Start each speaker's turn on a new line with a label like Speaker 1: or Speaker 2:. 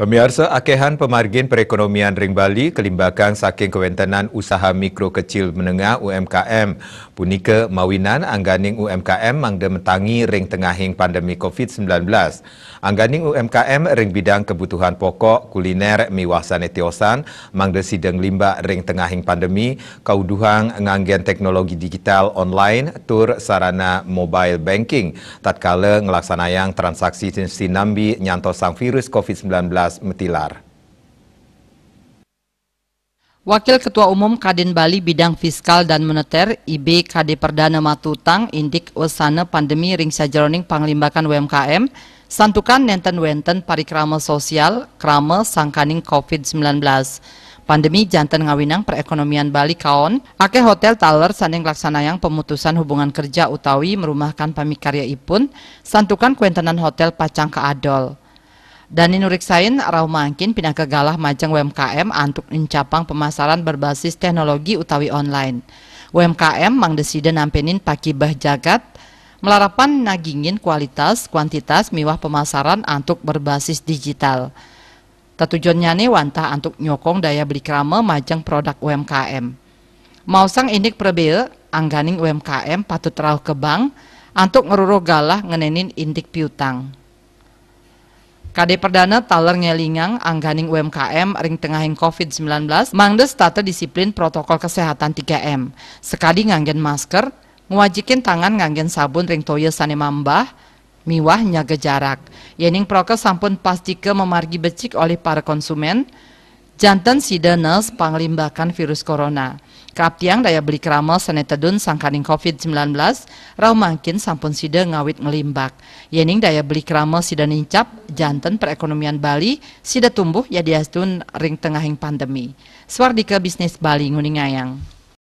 Speaker 1: Pemirsa akehan pemargin perekonomian Ring Bali kelimbakang saking kewentenan usaha mikro kecil menengah UMKM. Punika mawinan angganing UMKM mangde metangi ring tengahing pandemi COVID-19. Angganing UMKM ring bidang kebutuhan pokok kuliner miwasan etiosan mangde sideng limba ring tengahing pandemi kauduhang nganggen teknologi digital online tur sarana mobile banking tatkala ngelaksanayang transaksi sinambi nyantosang sang virus COVID-19 Universitas Metilar.
Speaker 2: Wakil Ketua Umum Kadin Bali Bidang Fiskal dan Moneter IB KD Perdana Matutang Indik Wesana Pandemi Ringsa Jeroning Panglimbakan UMKM Santukan Nenten Wenten Parikrama Sosial Krama Sangkaning COVID-19 Pandemi jantan ngawinang perekonomian Bali kaon Ake hotel taler saning laksanayang pemutusan hubungan kerja utawi merumahkan pamikarya ipun Santukan kuentenan hotel pacang keadol dan Dani Nuriksain, Raumangkin, pindah ke galah majang UMKM untuk mencapang pemasaran berbasis teknologi utawi online. UMKM mangdesiden nampenin Bah jagat, melarapan nagingin kualitas, kuantitas, miwah pemasaran untuk berbasis digital. Tertujuannya nih wantah untuk nyokong daya beli krama majang produk UMKM. Mau sang indik perbeil angganing UMKM patut rauh ke bank, antuk ngeruruh galah ngenenin indik piutang. KD Perdana Taler Ngelingang Angganing UMKM Ring Tengahing COVID-19 Mangdes tata disiplin protokol kesehatan 3M Sekadi nganggen masker Ngewajikin tangan nganggen sabun ring toya sane mambah Miwah nyaga jarak Yening prokes sampun ke memargi becik oleh para konsumen Jantan sidenes panglimbakan virus corona Kaptiang daya beli kramal sanetedun sangkaning COVID-19, rau makin sampun sida ngawit ngelimbak. Yening daya beli kramal sida nincap, jantan perekonomian Bali, sida tumbuh ya diastun ring tengahing pandemi. Swardika bisnis Bali nguningayang.